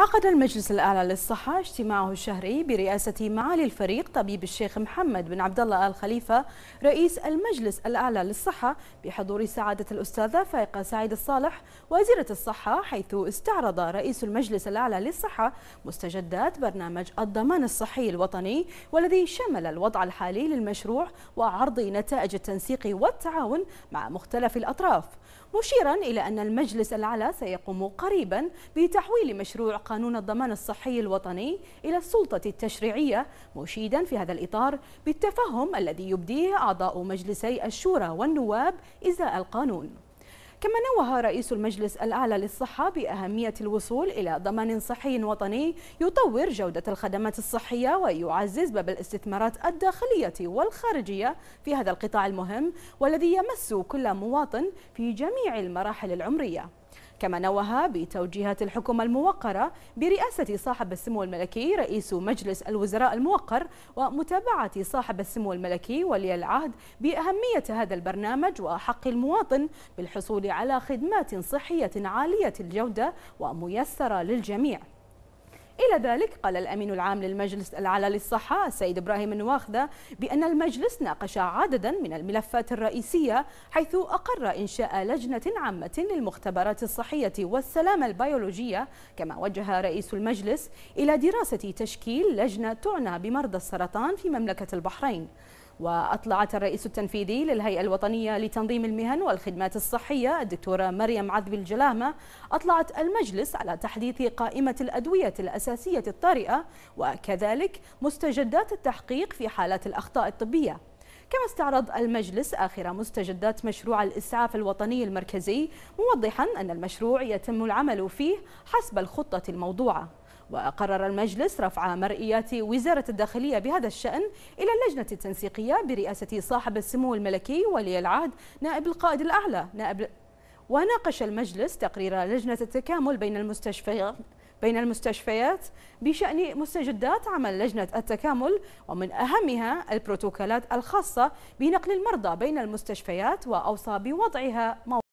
عقد المجلس الأعلى للصحة اجتماعه الشهري برئاسة معالي الفريق طبيب الشيخ محمد بن عبد الله آل خليفة رئيس المجلس الأعلى للصحة بحضور سعادة الأستاذة فائقة سعيد الصالح وزيرة الصحة حيث استعرض رئيس المجلس الأعلى للصحة مستجدات برنامج الضمان الصحي الوطني والذي شمل الوضع الحالي للمشروع وعرض نتائج التنسيق والتعاون مع مختلف الأطراف مشيرا إلى أن المجلس الأعلى سيقوم قريبا بتحويل مشروع قانون الضمان الصحي الوطني إلى السلطة التشريعية مشيدا في هذا الإطار بالتفهم الذي يبديه أعضاء مجلسي الشورى والنواب إزاء القانون كما نوه رئيس المجلس الأعلى للصحة بأهمية الوصول إلى ضمان صحي وطني يطور جودة الخدمات الصحية ويعزز باب الاستثمارات الداخلية والخارجية في هذا القطاع المهم والذي يمس كل مواطن في جميع المراحل العمرية كما نوه بتوجيهات الحكومة الموقرة برئاسة صاحب السمو الملكي رئيس مجلس الوزراء الموقر ومتابعة صاحب السمو الملكي ولي العهد بأهمية هذا البرنامج وحق المواطن بالحصول على خدمات صحية عالية الجودة وميسرة للجميع إلى ذلك قال الأمين العام للمجلس الأعلى للصحة السيد إبراهيم النواخدة بأن المجلس ناقش عددا من الملفات الرئيسية حيث أقر إنشاء لجنة عامة للمختبرات الصحية والسلامة البيولوجية كما وجه رئيس المجلس إلى دراسة تشكيل لجنة تعنى بمرضى السرطان في مملكة البحرين وأطلعت الرئيس التنفيذي للهيئة الوطنية لتنظيم المهن والخدمات الصحية الدكتورة مريم عذب الجلامة أطلعت المجلس على تحديث قائمة الأدوية الأساسية الطارئة وكذلك مستجدات التحقيق في حالات الأخطاء الطبية كما استعرض المجلس آخر مستجدات مشروع الإسعاف الوطني المركزي موضحا أن المشروع يتم العمل فيه حسب الخطة الموضوعة وقرر المجلس رفع مرئيات وزارة الداخلية بهذا الشأن إلى اللجنة التنسيقية برئاسة صاحب السمو الملكي ولي العهد نائب القائد الأعلى نائب وناقش المجلس تقرير لجنة التكامل بين المستشفيات بين المستشفيات بشأن مستجدات عمل لجنة التكامل ومن أهمها البروتوكولات الخاصة بنقل المرضى بين المستشفيات وأوصى بوضعها موضوع